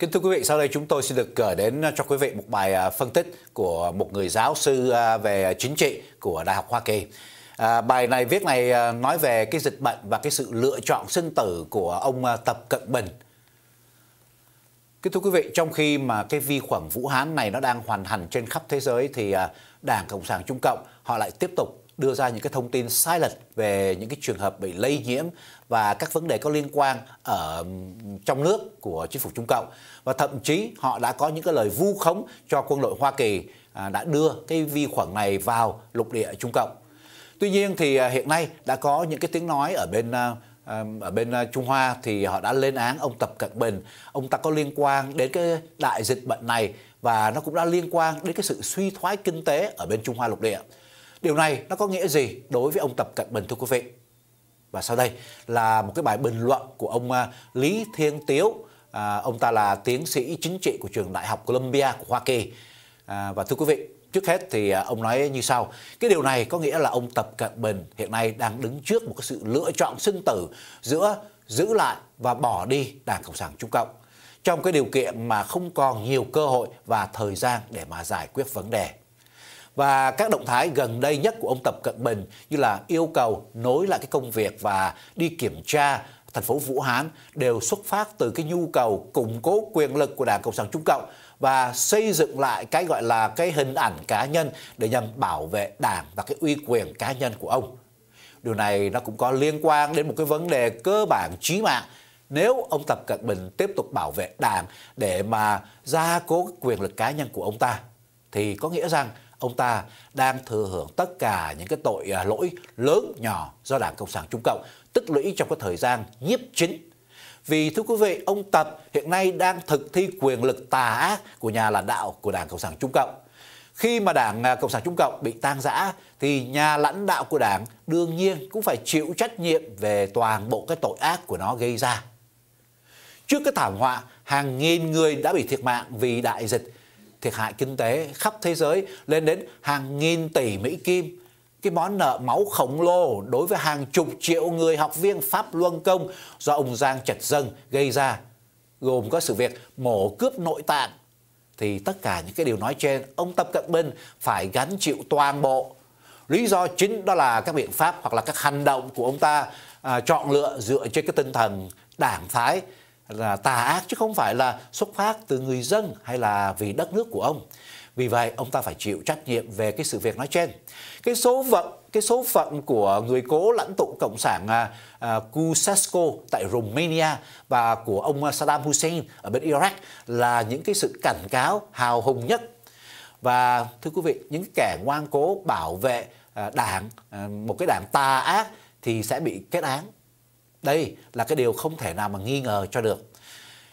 Kính thưa quý vị, sau đây chúng tôi xin được gửi ờ, đến cho quý vị một bài ờ, phân tích của một người giáo sư ờ, về chính trị của Đại học Hoa Kỳ. À, bài này viết này nói về cái dịch bệnh và cái sự lựa chọn sinh tử của ông Tập Cận Bình. Kính thưa quý vị, trong khi mà cái vi khuẩn Vũ Hán này nó đang hoàn hành trên khắp thế giới thì Đảng Cộng sản Trung Cộng họ lại tiếp tục đưa ra những cái thông tin sai lệch về những cái trường hợp bị lây nhiễm và các vấn đề có liên quan ở trong nước của chính phủ Trung Cộng và thậm chí họ đã có những cái lời vu khống cho quân đội Hoa Kỳ à, đã đưa cái vi khuẩn này vào lục địa Trung Cộng. Tuy nhiên thì à, hiện nay đã có những cái tiếng nói ở bên à, ở bên Trung Hoa thì họ đã lên án ông Tập Cận Bình. Ông ta có liên quan đến cái đại dịch bệnh này và nó cũng đã liên quan đến cái sự suy thoái kinh tế ở bên Trung Hoa lục địa. Điều này nó có nghĩa gì đối với ông Tập Cận Bình thưa quý vị? Và sau đây là một cái bài bình luận của ông à, Lý Thiên Tiếu. À, ông ta là tiến sĩ chính trị của trường Đại học Columbia của Hoa Kỳ. À, và thưa quý vị, trước hết thì à, ông nói như sau. Cái điều này có nghĩa là ông Tập Cận Bình hiện nay đang đứng trước một cái sự lựa chọn sinh tử giữa giữ lại và bỏ đi Đảng Cộng sản Trung Cộng trong cái điều kiện mà không còn nhiều cơ hội và thời gian để mà giải quyết vấn đề. Và các động thái gần đây nhất của ông Tập Cận Bình như là yêu cầu nối lại cái công việc và đi kiểm tra thành phố Vũ Hán đều xuất phát từ cái nhu cầu củng cố quyền lực của Đảng Cộng sản Trung Cộng và xây dựng lại cái gọi là cái hình ảnh cá nhân để nhằm bảo vệ đảng và cái uy quyền cá nhân của ông. Điều này nó cũng có liên quan đến một cái vấn đề cơ bản chí mạng nếu ông Tập Cận Bình tiếp tục bảo vệ đảng để mà gia cố quyền lực cá nhân của ông ta thì có nghĩa rằng ông ta đang thừa hưởng tất cả những cái tội à, lỗi lớn nhỏ do Đảng Cộng sản Trung Cộng tích lũy trong cái thời gian nhiếp chính. Vì thưa quý vị, ông Tập hiện nay đang thực thi quyền lực tà ác của nhà lãnh đạo của Đảng Cộng sản Trung Cộng. Khi mà Đảng à, Cộng sản Trung Cộng bị tan rã thì nhà lãnh đạo của Đảng đương nhiên cũng phải chịu trách nhiệm về toàn bộ cái tội ác của nó gây ra. Trước cái thảm họa, hàng nghìn người đã bị thiệt mạng vì đại dịch thiệt hại kinh tế khắp thế giới lên đến hàng nghìn tỷ Mỹ Kim. Cái món nợ máu khổng lồ đối với hàng chục triệu người học viên Pháp Luân Công do ông Giang Trạch Dân gây ra, gồm có sự việc mổ cướp nội tạng. Thì tất cả những cái điều nói trên, ông Tập Cận Bình phải gánh chịu toàn bộ. Lý do chính đó là các biện pháp hoặc là các hành động của ông ta à, chọn lựa dựa trên cái tinh thần đảng phái là tà ác chứ không phải là xuất phát từ người dân hay là vì đất nước của ông. Vì vậy ông ta phải chịu trách nhiệm về cái sự việc nói trên. Cái số phận, cái số phận của người cố lãnh tụ cộng sản uh, tại Romania và của ông Saddam Hussein ở bên Iraq là những cái sự cảnh cáo hào hùng nhất. Và thưa quý vị, những kẻ ngoan cố bảo vệ uh, đảng, uh, một cái đảng tà ác thì sẽ bị kết án đây là cái điều không thể nào mà nghi ngờ cho được.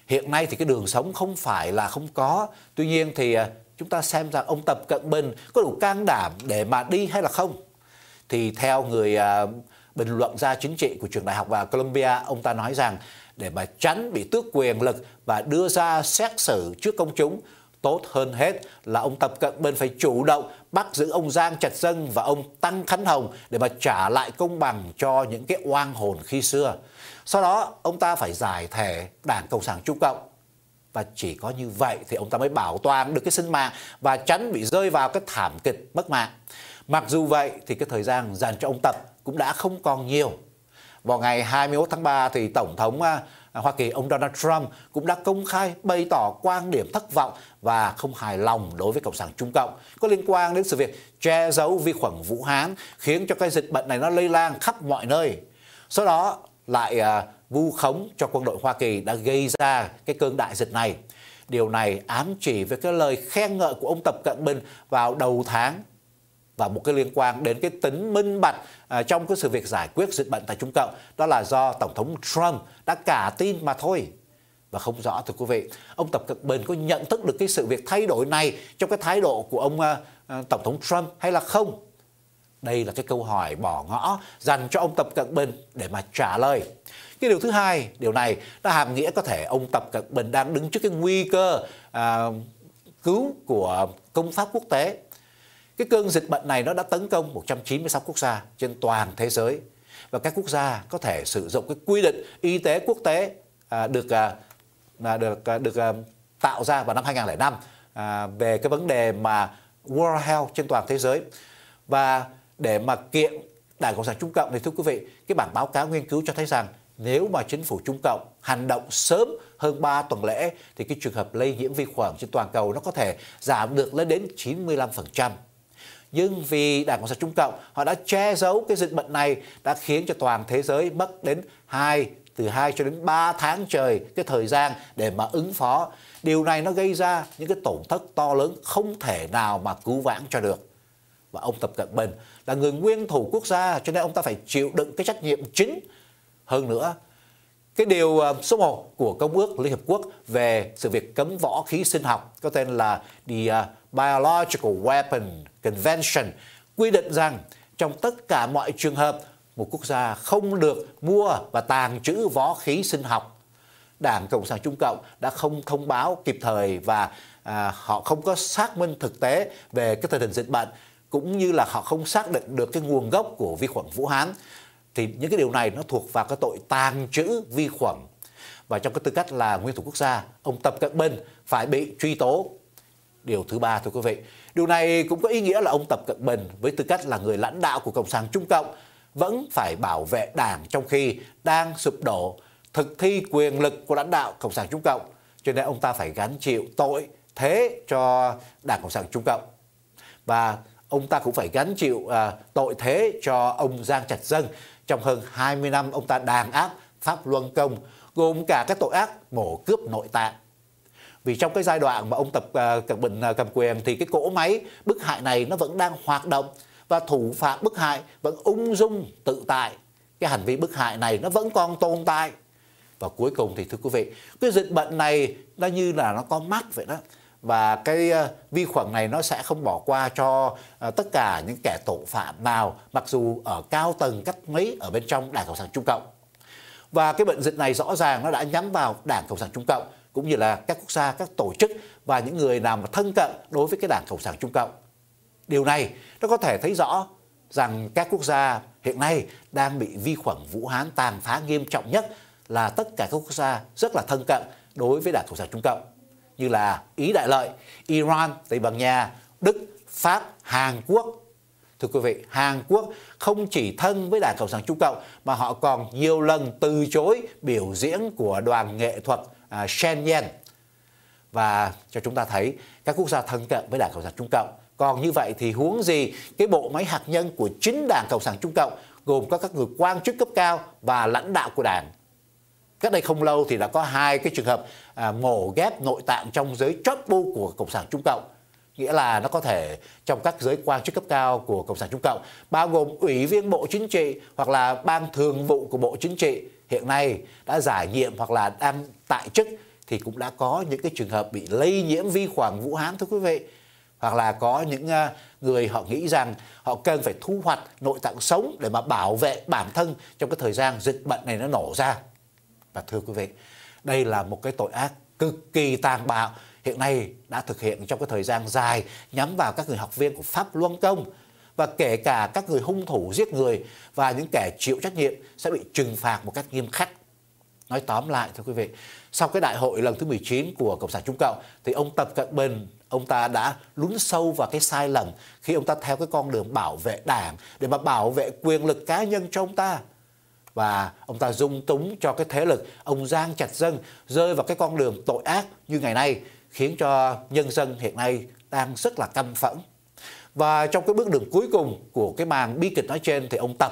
Hiện nay thì cái đường sống không phải là không có, tuy nhiên thì à, chúng ta xem rằng ông Tập Cận Bình có đủ can đảm để mà đi hay là không. Thì theo người à, bình luận gia chính trị của trường đại học và Columbia, ông ta nói rằng để mà tránh bị tước quyền lực và đưa ra xét xử trước công chúng tốt hơn hết là ông Tập Cận Bình phải chủ động bắt giữ ông Giang Trạch Dân và ông Tăng Khánh Hồng để mà trả lại công bằng cho những cái oan hồn khi xưa. Sau đó ông ta phải giải thể Đảng Cộng sản Trung Cộng và chỉ có như vậy thì ông ta mới bảo toàn được cái sinh mạng và tránh bị rơi vào cái thảm kịch mất mạng. Mặc dù vậy thì cái thời gian dành cho ông Tập cũng đã không còn nhiều. Vào ngày 21 tháng 3 thì Tổng thống à, À, Hoa Kỳ, ông Donald Trump cũng đã công khai bày tỏ quan điểm thất vọng và không hài lòng đối với Cộng sản Trung Cộng có liên quan đến sự việc che giấu vi khuẩn Vũ Hán khiến cho cái dịch bệnh này nó lây lan khắp mọi nơi. Sau đó lại à, vu khống cho quân đội Hoa Kỳ đã gây ra cái cơn đại dịch này. Điều này ám chỉ với cái lời khen ngợi của ông Tập Cận Bình vào đầu tháng và một cái liên quan đến cái tính minh bạch à, trong cái sự việc giải quyết dịch bệnh tại Trung Cộng đó là do Tổng thống Trump đã cả tin mà thôi và không rõ thưa quý vị ông Tập Cận Bình có nhận thức được cái sự việc thay đổi này trong cái thái độ của ông à, à, Tổng thống Trump hay là không đây là cái câu hỏi bỏ ngõ dành cho ông Tập Cận Bình để mà trả lời cái điều thứ hai điều này nó hàm nghĩa có thể ông Tập Cận Bình đang đứng trước cái nguy cơ à, cứu của công pháp quốc tế cái cơn dịch bệnh này nó đã tấn công 196 quốc gia trên toàn thế giới và các quốc gia có thể sử dụng cái quy định y tế quốc tế à, được à, à được à, được à, tạo ra vào năm 2005 à, về cái vấn đề mà World Health trên toàn thế giới và để mà kiện Đảng Cộng sản Trung Cộng thì thưa quý vị, cái bản báo cáo nghiên cứu cho thấy rằng nếu mà chính phủ Trung Cộng hành động sớm hơn 3 tuần lễ thì cái trường hợp lây nhiễm vi khuẩn trên toàn cầu nó có thể giảm được lên đến 95% nhưng vì Đảng Cộng sản Trung Cộng họ đã che giấu cái dịch bệnh này đã khiến cho toàn thế giới mất đến 2 từ 2 cho đến 3 tháng trời cái thời gian để mà ứng phó. Điều này nó gây ra những cái tổn thất to lớn không thể nào mà cứu vãn cho được. Và ông Tập Cận Bình là người nguyên thủ quốc gia cho nên ông ta phải chịu đựng cái trách nhiệm chính. Hơn nữa, cái điều à, số 1 của Công ước Liên hợp Quốc về sự việc cấm võ khí sinh học có tên là The à, Biological Weapon Convention quy định rằng trong tất cả mọi trường hợp, một quốc gia không được mua và tàng trữ võ khí sinh học. Đảng Cộng sản Trung Cộng đã không thông báo kịp thời và à, họ không có xác minh thực tế về cái tình hình dịch bệnh cũng như là họ không xác định được cái nguồn gốc của vi khuẩn Vũ Hán thì những cái điều này nó thuộc vào cái tội tàng trữ vi khuẩn và trong cái tư cách là nguyên thủ quốc gia ông Tập Cận Bình phải bị truy tố điều thứ ba thưa quý vị. Điều này cũng có ý nghĩa là ông Tập Cận Bình với tư cách là người lãnh đạo của Cộng sản Trung Cộng vẫn phải bảo vệ đảng trong khi đang sụp đổ thực thi quyền lực của lãnh đạo Cộng sản Trung Cộng. Cho nên ông ta phải gánh chịu tội thế cho Đảng Cộng sản Trung Cộng. Và ông ta cũng phải gánh chịu à, tội thế cho ông Giang Trạch Dân. Trong hơn 20 năm ông ta đàn áp pháp luân công gồm cả các tội ác mổ cướp nội tạng vì trong cái giai đoạn mà ông tập cận ờ, bình ờ, cầm quyền thì cái cỗ máy bức hại này nó vẫn đang hoạt động và thủ phạm bức hại vẫn ung dung tự tại cái hành vi bức hại này nó vẫn còn tồn tại và cuối cùng thì thưa quý vị cái dịch bệnh này nó như là nó có mắt vậy đó và cái ờ, vi khuẩn này nó sẽ không bỏ qua cho tất cả những kẻ tội phạm nào mặc dù ở cao tầng cách mấy ở bên trong đảng cộng sản trung cộng và cái bệnh dịch này rõ ràng nó đã nhắm vào đảng cộng sản trung cộng cũng như là các quốc gia, các tổ chức và những người nào mà thân cận đối với cái Đảng Cộng sản Trung Cộng. Điều này nó có thể thấy rõ rằng các quốc gia hiện nay đang bị vi khuẩn Vũ Hán tàn phá nghiêm trọng nhất là tất cả các quốc gia rất là thân cận đối với Đảng Cộng sản Trung Cộng như là Ý Đại Lợi, Iran, Tây Ban Nha, Đức, Pháp, Hàn Quốc, Thưa quý vị, Hàn Quốc không chỉ thân với Đảng Cộng sản Trung Cộng mà họ còn nhiều lần từ chối biểu diễn của đoàn nghệ thuật à, Shenyan và cho chúng ta thấy các quốc gia thân cận với Đảng Cộng sản Trung Cộng. Còn như vậy thì huống gì cái bộ máy hạt nhân của chính Đảng Cộng sản Trung Cộng gồm có các người quan chức cấp cao và lãnh đạo của đảng. Cách đây không lâu thì đã có hai cái trường hợp à, mổ ghép nội tạng trong giới chót bu của Cộng sản Trung Cộng nghĩa là nó có thể trong các giới quan chức cấp cao của Cộng sản Trung Cộng, bao gồm ủy viên Bộ Chính trị hoặc là ban thường vụ của Bộ Chính trị hiện nay đã giải nhiệm hoặc là đang tại chức thì cũng đã có những cái trường hợp bị lây nhiễm vi khuẩn Vũ Hán thưa quý vị. Hoặc là có những à, người họ nghĩ rằng họ cần phải thu hoạch nội tạng sống để mà bảo vệ bản thân trong cái thời gian dịch bệnh này nó nổ ra. Và thưa quý vị, đây là một cái tội ác cực kỳ tàn bạo hiện nay đã thực hiện trong cái thời gian dài nhắm vào các người học viên của Pháp Luân Công và kể cả các người hung thủ giết người và những kẻ chịu trách nhiệm sẽ bị trừng phạt một cách nghiêm khắc. Nói tóm lại thưa quý vị, sau cái đại hội lần thứ 19 của Cộng sản Trung Cộng thì ông Tập Cận Bình ông ta đã lún sâu vào cái sai lầm khi ông ta theo cái con đường bảo vệ đảng để mà bảo vệ quyền lực cá nhân cho ông ta và ông ta dung túng cho cái thế lực ông Giang chặt Dân rơi vào cái con đường tội ác như ngày nay khiến cho nhân dân hiện nay đang rất là căm phẫn. Và trong cái bước đường cuối cùng của cái màn bi kịch nói trên thì ông Tập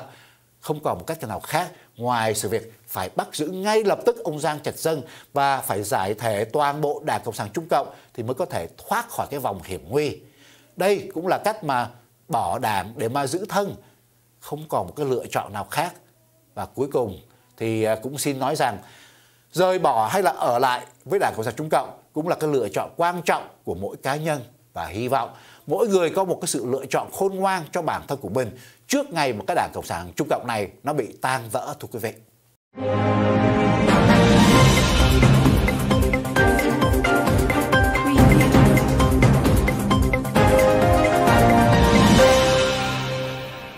không còn một cách nào khác ngoài sự việc phải bắt giữ ngay lập tức ông Giang Trạch Dân và phải giải thể toàn bộ Đảng Cộng sản Trung Cộng thì mới có thể thoát khỏi cái vòng hiểm nguy. Đây cũng là cách mà bỏ đảng để mà giữ thân, không còn một cái lựa chọn nào khác. Và cuối cùng thì à, cũng xin nói rằng rời bỏ hay là ở lại với Đảng Cộng sản Trung Cộng cũng là cái lựa chọn quan trọng của mỗi cá nhân và hy vọng mỗi người có một cái sự lựa chọn khôn ngoan cho bản thân của mình trước ngày mà cái đảng cộng sản trung cộng này nó bị tan vỡ thưa quý vị.